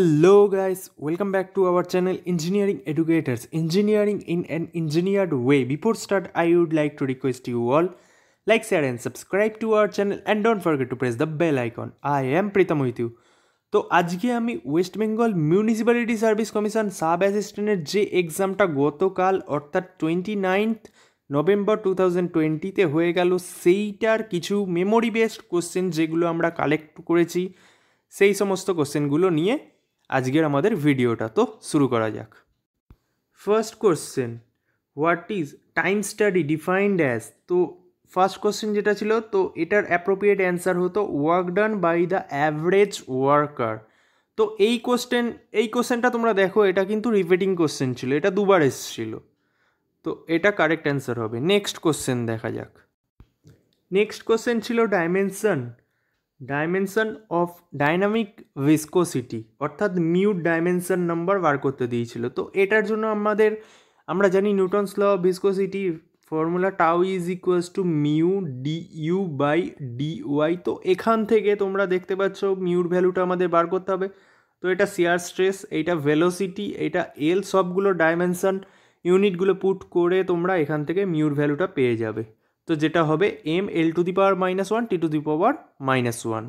hello guys welcome back to our channel engineering educators engineering in an engineered way before start I would like to request you all like share and subscribe to our channel and don't forget to press the bell icon i am pritam with you তো আজকে আমি west Bengal municipality service commission sub অ্যাসিস্ট্যান্টের যে এক্সামটা গতকাল অর্থাৎ twenty ninth November two thousand টোয়েন্টিতে হয়ে গেল সেইটার কিছু মেমোরি বেসড কোশ্চেন যেগুলো আমরা কালেক্ট করেছি সেই সমস্ত কোশ্চেনগুলো নিয়ে আজকের আমাদের ভিডিওটা তো শুরু করা যাক first question what is time study defined as তো ফার্স্ট কোশ্চেন যেটা ছিল তো এটার অ্যাপ্রোপ্রিয়েট অ্যান্সার হতো work done by the average worker তো এই কোশ্চেন এই কোশ্চেনটা তোমরা দেখো এটা কিন্তু রিপিটিং কোশ্চেন ছিল এটা দুবার এসেছিল তো এটা কারেক্ট অ্যান্সার হবে নেক্সট কোশ্চেন দেখা যাক নেক্সট কোশ্চেন ছিল dimension dimension of dynamic viscosity অর্থাৎ মিউ ডাইমেনশন নাম্বার বার করতে দিয়েছিল তো এটার জন্য আমাদের আমরা জানি Newton's law viscosity formula tau is equals to mu D U by D Y তো এখান থেকে তোমরা দেখতে পাচ্ছ মিউর ভ্যালুটা আমাদের বার করতে হবে তো এটা শেয়ার স্ট্রেস এইটা ভেলোসিটি এটা এল সবগুলো ডাইমেনশন ইউনিটগুলো পুট করে তোমরা এখান থেকে মিউর ভ্যালুটা পেয়ে যাবে তো যেটা হবে M L two the power minus one T two the power minus one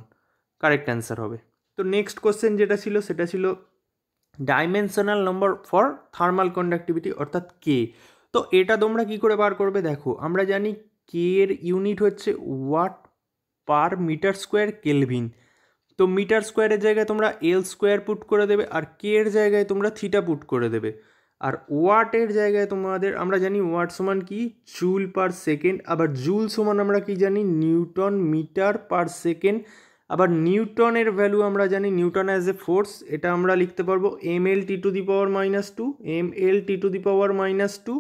correct answer হবে তো নেক্সট কোশ্চেন যেটা ছিল সেটা ছিল dimensional number for thermal conductivity অর্থাৎ কে তো এটা তোমরা কি করে বার করবে দেখো আমরা জানি কে এর ইউনিট হচ্ছে watt per metre square kelvin তো মিটার স্কোয়ারের জায়গায় তোমরা এল স্কোয়ার পুট করে দেবে আর কে এর জায়গায় তোমরা থিটা পুট করে দেবে আর ওয়াটের জায়গায় তোমাদের আমরা জানি ওয়াট সমান কি জুল পার সেকেন্ড আবার জুল সমান আমরা কি জানি নিউটন মিটার পার সেকেন্ড আবার নিউটনের ভ্যালু আমরা জানি নিউটন অ্যাজ এ ফোর্স এটা আমরা লিখতে পারবো M L T two the power minus two M L T two the power minus two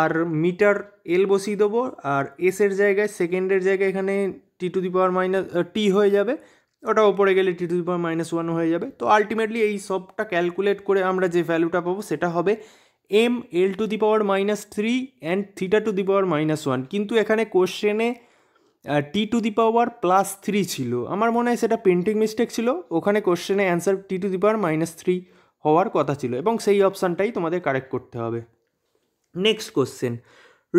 আর মিটার এল বসিয়ে দেবো আর এসের জায়গায় সেকেন্ডের জায়গায় এখানে টি টু দি পাওয়ার মাইনাস টি হয়ে যাবে ওটা ওপরে গেলে T two the power minus one হয়ে যাবে তো আলটিমেটলি এই সবটা ক্যালকুলেট করে আমরা যে ভ্যালুটা পাবো সেটা হবে M L two the power minus three and theta two the power minus one কিন্তু এখানে কোশ্চেনে T two the power plus three ছিল আমার মনে হয় সেটা পেন্টিং মিস্টেক ছিল ওখানে কোশ্চেনে answer T two the power minus three হওয়ার কথা ছিল এবং সেই অপশানটাই তোমাদের কারেক্ট করতে হবে next question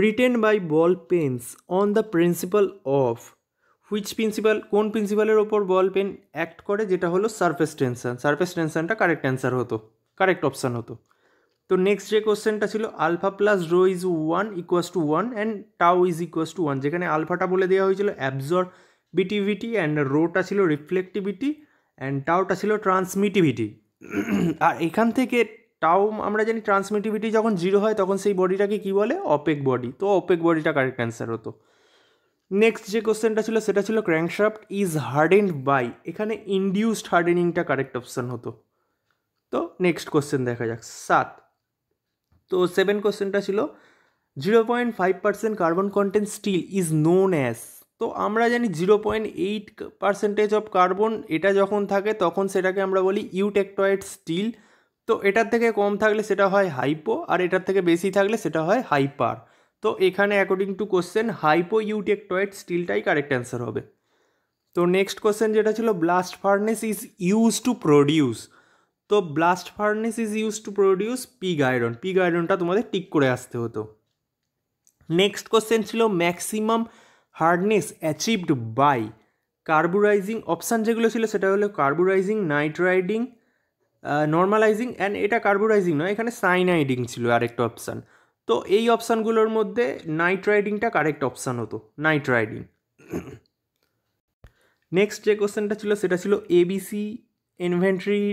written by ball pens on the principle of which principle কোন প্রিন্সিপালের ওপর বল পেন অ্যাক্ট করে যেটা হলো সারফেস টেনশান সারফেস টেনশানটা কারেক্ট অ্যান্সার হতো কারেক্ট অপশান হতো তো নেক্সট যে কোশ্চেনটা ছিল alpha plus rho is one equals to one and tau is equals to one যেখানে আলফাটা বলে দেওয়া হয়েছিল অ্যাবজর্বিটিভিটি অ্যান্ড রোটা ছিল রিফ্লেক্টিভিটি অ্যান্ড টাওটা ছিল ট্রান্সমিটিভিটি আর এখান থেকে টাও আমরা জানি ট্রান্সমিটিভিটি যখন জিরো হয় তখন সেই বডিটাকে কী বলে অপেক বডি তো অপেক বডিটা কারেক্ট অ্যান্সার হতো নেক্সট যে কোশ্চেনটা ছিল সেটা ছিল ক্র্যাঙ্কশাফট ইজ হার্ডেন্ড বাই এখানে ইন্ডিউসড হার্ডেনিংটা কারেক্ট অপশান হতো তো নেক্সট কোশ্চেন দেখা যাক সাত তো সেভেন কোশ্চেনটা ছিল zero point five percent carbon content steel is known as তো আমরা জানি zero point eight percentage of carbon এটা যখন থাকে তখন সেটাকে আমরা বলি ইউটেকটয়েড স্টিল তো এটার থেকে কম থাকলে সেটা হয় হাইপো আর এটার থেকে বেশি থাকলে সেটা হয় হাইপার তো এখানে according to question hypo eutectoid স্টিলটাই কারেক্ট অ্যান্সার হবে তো নেক্সট কোশ্চেন যেটা ছিল blast furnace is use to produce তো blast furnace is use to produce pig iron pig আয়রনটা তোমাদের টিক করে আসতে হতো নেক্সট কোশ্চেন ছিল maximum hardness achieved by carburising option যেগুলো ছিল সেটা হলো কার্বোরাইজিং নাইট্রাইডিং নর্মালাইজিং অ্যান্ড এটা কার্বোরাইজিং নয় এখানে সাইনাইডিং ছিল আরেকটা অপশান তো এই অপশানগুলোর মধ্যে নাইট রাইডিংটা কারেক্ট অপশান হতো নাইট রাইডিং নেক্সট যে কোশ্চেনটা ছিল সেটা ছিল এবিসি ইনভেন্টরি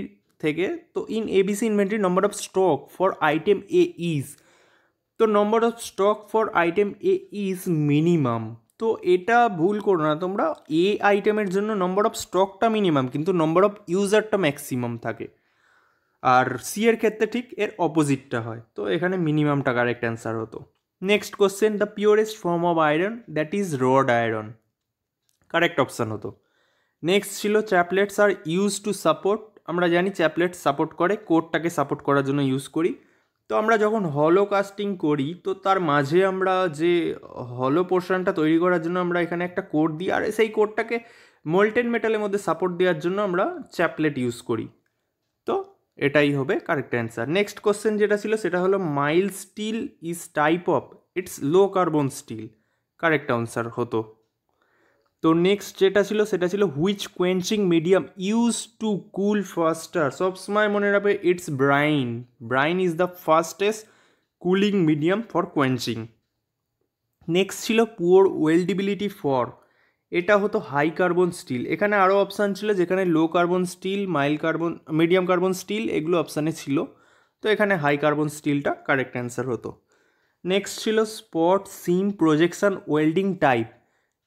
থেকে তো in ABC inventory number of stock for item A is তো number of stock for item A is minimum তো এটা ভুল করো না তোমরা এ আইটেমের জন্য নম্বর অফ স্টকটা মিনিমাম কিন্তু নম্বর অফ ইউজারটা ম্যাক্সিমাম থাকে আর সি এর ক্ষেত্রে ঠিক এর অপোজিটটা হয় তো এখানে মিনিমাম টাকার কারেক্ট অ্যান্সার হতো next question the purest form of iron that is wrought iron correct option হতো নেক্সট ছিল chaplets are use to support আমরা জানি চ্যাপলেট সাপোর্ট করে কোডটাকে সাপোর্ট করার জন্য ইউজ করি তো আমরা যখন হলো কাস্টিং করি তো তার মাঝে আমরা যে হলো পোর্শনটা তৈরি করার জন্য আমরা এখানে একটা কোড দিই আর সেই কোডটাকে মোল্টেন মেটালের মধ্যে সাপোর্ট দেওয়ার জন্য আমরা চ্যাপলেট ইউজ করি এটাই হবে কারেক্ট অ্যান্সার নেক্সট কোশ্চেন যেটা ছিল সেটা হলো mild steel is type of its low carbon steel correct answer হতো তো নেক্সট যেটা ছিল সেটা ছিল which quenching medium use to cool faster সবসময় মনে রাখবে it's brine brine is the fastest cooling medium for quenching next ছিল পুওর ওয়েলডিবিলিটি ফর এটা হতো হাই কার্বন স্টিল এখানে আরও অপশান ছিল যেখানে low carbon steel mild carbon medium carbon steel এগুলো অপশানে ছিল তো এখানে হাই কার্বন স্টিলটা কারেক্ট অ্যান্সার হতো নেক্সট ছিল spot seam projection welding type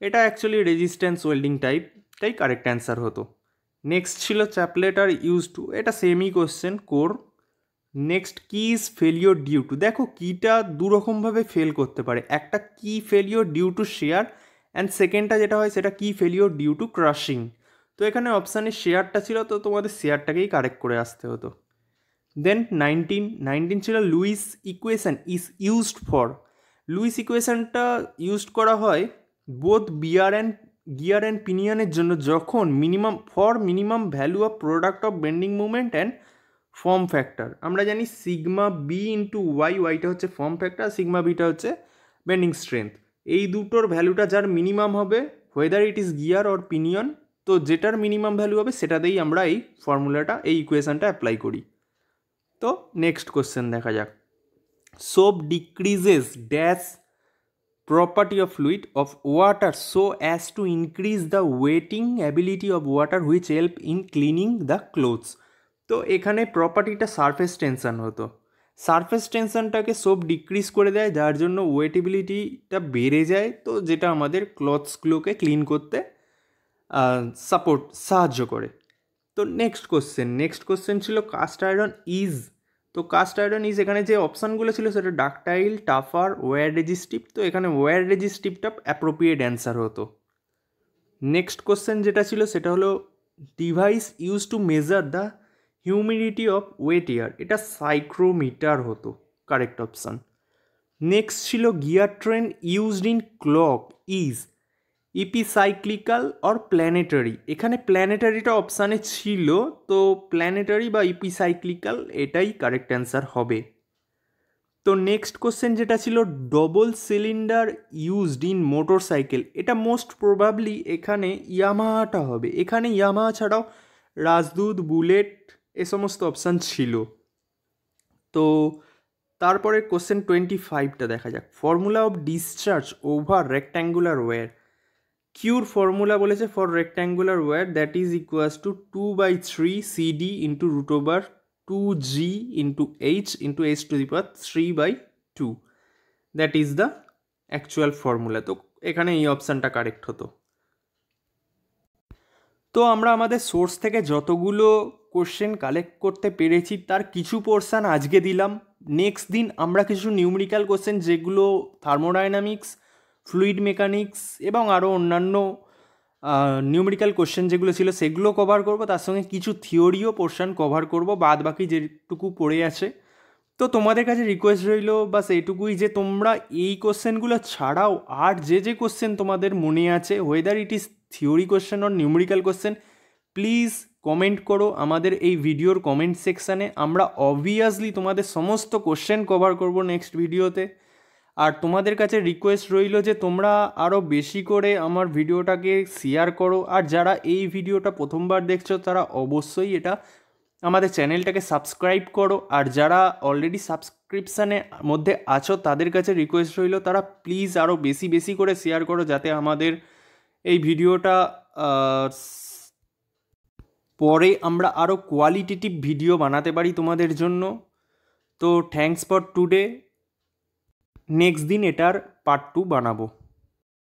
এটা অ্যাকচুয়ালি রেজিস্ট্যান্স ওয়েল্ডিং টাইপ তাই কারেক্ট অ্যান্সার হতো নেক্সট ছিল চ্যাপলেটার ইউজ টু এটা সেমই question core next key is failure due to দেখো কিটা দুরকমভাবে ফেল করতে পারে একটা key failure due to shear and সেকেন্ডটা যেটা হয় সেটা কি ফেলিওর ডিউ টু ক্রাশিং তো এখানে অপশানে শেয়ারটা ছিল তো তোমাদের শেয়ারটাকেই কারেক্ট করে আসতে হতো দেন নাইনটিন নাইনটিন ছিল Lewis equation is used for Lewis ইকুয়েশানটা ইউজড করা হয় বোথ বিয়ার অ্যান্ড গিয়ার অ্যান্ড পিনিয়নের জন্য যখন minimum for minimum value of product of bending movement and form factor আমরা জানি সিগমা বি ইন্টু ওয়াই ওয়াইটা হচ্ছে ফর্ম ফ্যাক্টর সিগমা বিটা হচ্ছে বেন্ডিং স্ট্রেংথ এই দুটোর ভ্যালুটা যার মিনিমাম হবে whether it is gear or pinion তো যেটার মিনিমাম ভ্যালু হবে সেটাতেই আমরা এই ফর্মুলাটা এই ইকুয়েশানটা অ্যাপ্লাই করি তো নেক্সট কোশ্চেন দেখা যাক soap decreases dash property of fluid of water so as to increase the wetting ability of water which help in cleaning the clothes তো এখানে প্রপার্টিটা সারফেস টেনশন হতো সারফেস টেনশনটাকে সব ডিক্রিজ করে দেয় যার জন্য ওয়েটেবিলিটিটা বেড়ে যায় তো যেটা আমাদের ক্লথসগুলোকে ক্লিন করতে সাপোর্ট সাহায্য করে তো নেক্সট কোশ্চেন নেক্সট কোশ্চেন ছিল কাস্ট আয়রন ইজ তো কাস্ট আয়রন ইজ এখানে যে অপশানগুলো ছিল সেটা ডাকটাইল টাফার ওয়ার রেজিস্টিভ তো এখানে ওয়্যার রেজিস্টিভটা অ্যাপ্রোপ্রিয়েট অ্যান্সার হতো নেক্সট কোশ্চেন যেটা ছিল সেটা হলো device use to measure the humidity of wet air এটা সাইক্রোমিটার হতো কারেক্ট অপশান নেক্সট ছিল gear train used in clock is epicyclical or planetary এখানে প্ল্যানেটারিটা অপশানে ছিল তো প্ল্যানেটারি বা ইপিসাইক্লিক্যাল এটাই কারেক্ট অ্যান্সার হবে তো নেক্সট কোশ্চেন যেটা ছিল double cylinder used in motorcycle এটা মোস্ট প্রবাবলি এখানে ইয়ামাহাটা হবে এখানে ইয়ামাহা ছাড়াও রাজদূত বুলেট এ সমস্ত অপশান ছিল তো তারপরে কোশ্চেন টোয়েন্টি ফাইভটা দেখা যাক formula of discharge over rectangular weir কিউর ফর্মুলা বলেছে for rectangular weir that is equals to two by three CD into root over two G into H into H two the power three by two that is the actual formula তো এখানে এই অপশানটা correct হতো তো আমরা আমাদের source থেকে যতগুলো কোশ্চেন কালেক্ট করতে পেরেছি তার কিছু পোর্শান আজকে দিলাম নেক্সট দিন আমরা কিছু নিউমেরিক্যাল কোশ্চেন যেগুলো থার্মোডাইনামিক্স ফ্লুইড মেকানিক্স এবং আরও অন্যান্য নিউমেরিক্যাল কোশ্চেন যেগুলো ছিল সেগুলো কভার করব তার সঙ্গে কিছু থিওরিও পোর্শান কভার করব বাদ বাকি যেটুকু পড়ে আছে তো তোমাদের কাছে রিকোয়েস্ট রইল বাস এটুকুই যে তোমরা এই কোশ্চেনগুলো ছাড়াও আর যে যে কোশ্চেন তোমাদের মনে আছে whether it is theory question or numerical question please comment করো আমাদের এই ভিডিওর কমেন্ট সেকশানে আমরা অবভিয়াসলি তোমাদের সমস্ত কোশ্চেন কভার করব নেক্সট ভিডিওতে আর তোমাদের কাছে রিকোয়েস্ট রইল যে তোমরা আরও বেশি করে আমার ভিডিওটাকে শেয়ার করো আর যারা এই ভিডিওটা প্রথমবার দেখছো তারা অবশ্যই এটা আমাদের চ্যানেলটাকে সাবস্ক্রাইব করো আর যারা অলরেডি সাবস্ক্রিপশানের মধ্যে আছো তাদের কাছে রিকোয়েস্ট রইল তারা প্লিজ আরও বেশি বেশি করে শেয়ার করো যাতে আমাদের এই ভিডিওটা পরে আমরা আরও কোয়ালিটেটিভ ভিডিও বানাতে পারি তোমাদের জন্য তো থ্যাংকস ফর টুডে নেক্সট দিন এটার পার্ট টু বানাবো